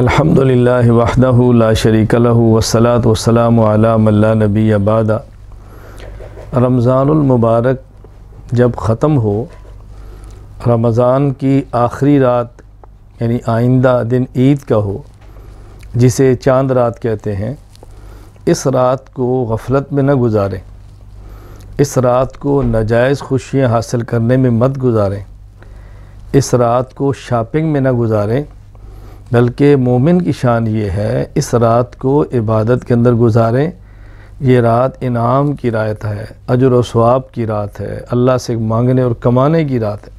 अल्हम्दुलिल्लाह वहदहू ला शरीक लहू वसलात वसलाम अला नबी अबादा रमज़ानमबारक जब ख़त्म हो रमज़ान की आखिरी रात यानी आइंदा दिन ईद का हो जिसे चांद रात कहते हैं इस रात को गफलत में न गुजारें इस रात को नाजायज़ खुशियाँ हासिल करने में मत गुजारें इस रात को शॉपिंग में न गुजारें बल्कि मोमिन की शान ये है इस रात को इबादत के अंदर गुजारें ये रात इनाम की रात है अजर व स्वाब की रात है अल्लाह से मांगने और कमाने की रात है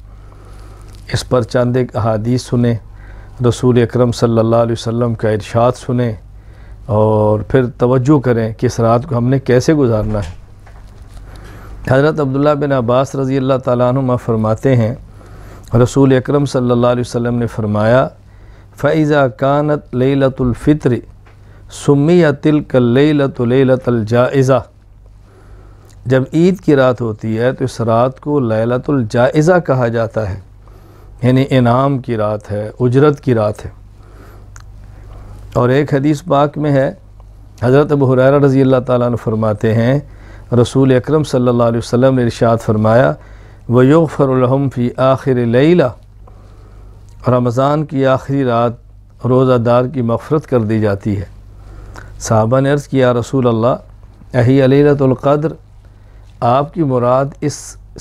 इस पर चंद एक अहादीस सुने रसूल अकरम सल्लल्लाहु अलैहि वसल्लम का इरशाद सुने और फिर तवज्जो करें कि इस रात को हमने कैसे गुजारना है हज़रत अब्दुल्ला बिन अब्बास रज़ी अल्लाह तुम फरमाते हैं रसूल अक्रम सल्ला अलैहि ने फरमाया फ़ैज़ा कानत लतफ़ितर सुमिया तिलक लतलजाइज़ा जब ईद की रात होती है तो इस रात को लतलजाइज़ा कहा जाता है यानी इनाम की रात है उजरत की रात है और एक हदीस पाक में है हज़रत अबू हुरैरा रज़ी अल्लाह ताला फरमाते हैं रसूल अकरम सल्लल्लाहु अलैहि वसल्लम ने इरशाद फरमाया व योफ़रहम फ़ी आखिर लैला रमज़ान की आखिरी रात रोज़ादार की मफ़रत कर दी जाती है साहबा ने अर्ज़ किया रसूल अल्लाह अही अलीलतुल्क़द्र आपकी मुराद इस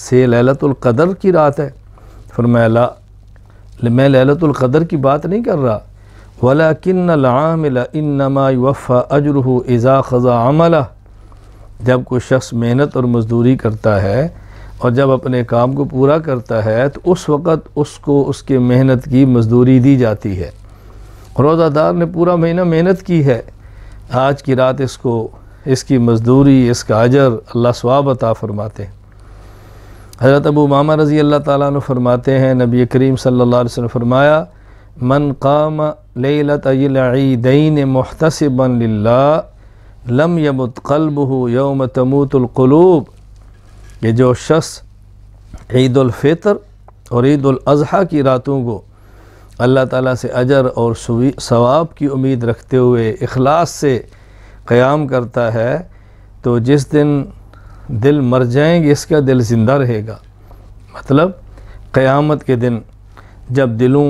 से लतुल्क़द्र की रात है फरमैला मैं ललतुल्क़द्र की बात नहीं कर रहा वला किन लामिल वफ़ा अजरह इज़ा ख़ज़ा अमला जब कोई शख्स मेहनत और मज़दूरी करता है और जब अपने काम को पूरा करता है तो उस वक़्त उसको उसके मेहनत की मजदूरी दी जाती है रोज़ादार ने पूरा महीना मेहनत की है आज की रात इसको इसकी मजदूरी इसका अजर अल्लाह स्वाब अता फ़रमाते हैं हज़रत अबू मामा रज़ी अल्लाह ताली फरमाते हैं नबी करीम सल्ला वसम फरमाया मन काम लतईदैन महतसबन लम यमुत कल्ब यौम तमूतलूब कि जो शख्स ईदालफ़ितर और ईद अज़हा की रातों को अल्लाह ताला से अजर और सवाब की उम्मीद रखते हुए अखलास से क़याम करता है तो जिस दिन दिल मर जाएंगे इसका दिल ज़िंदा रहेगा मतलब क़यामत के दिन जब दिलों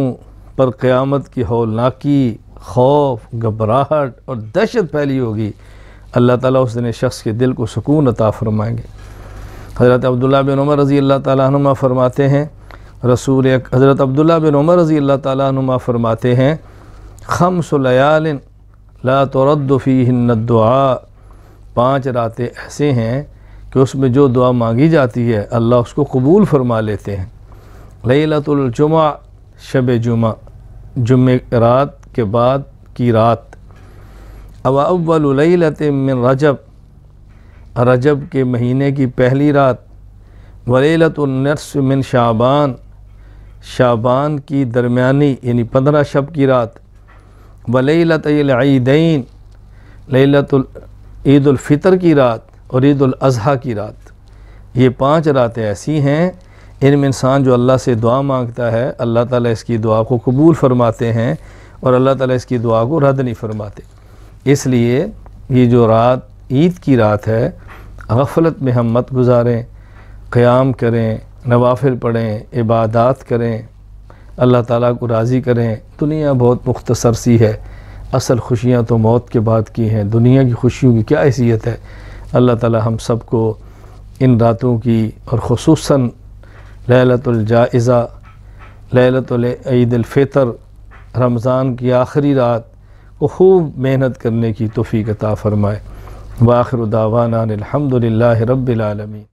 पर क़यामत की हौलनाकी खौफ घबराहट और दहशत फैली होगी अल्लाह ताला उस दिन शख्स के दिल को सुकून अता फरमाएंगे हज़रत अब्दुल्ला बिन उमर रज़ी अल्लाह तुमा फ़रमाते हैं रसूल हज़रत अब्दुल्ला बिन उमर रज़ी अल्लाह तुमा फ़रमाते हैं खम सयालिन ला तोरदफ़ी हिन्नदुआ पाँच रातें ऐसे हैं कि उसमें जो दुआ मांगी जाती है अल्लाह उसको कबूल फरमा लेते हैं लतुलजुमा शब जुमा जुमे रात के बाद की रात अवावलत मिन रजब रजब के महीने की पहली रात वलेलतुलनस मिन शाबान शाबान की दरमियानी यानी पंद्रह शब की रात वलेलत ईदैन ईदालफ़ितर की रात और ईदालजी की रात ये पांच रातें ऐसी हैं इनमें इंसान जो अल्लाह से दुआ मांगता है अल्लाह ताला इसकी दुआ को कबूल फरमाते हैं और अल्लाह ताला इसकी दुआ को रद्द नहीं फरमाते इसलिए ये जो रात ईद की रात है गफलत में हम मत गुजारें क़्याम करें नवाफिल पढ़ें इबादत करें अल्लाह ताला को राज़ी करें दुनिया बहुत मुख्तसर सी है असल खुशियाँ तो मौत के बाद की हैं दुनिया की खुशियों की क्या हैसियत है अल्लाह ताला हम सब को इन रातों की और खसूस ललतुलजाइज़ा ललतलफ़ितर रमज़ान की आखिरी रात को खूब मेहनत करने की तोफ़ी अता फ़रमाए वाखरुदावाना अलहमदिल्ला रबालमीन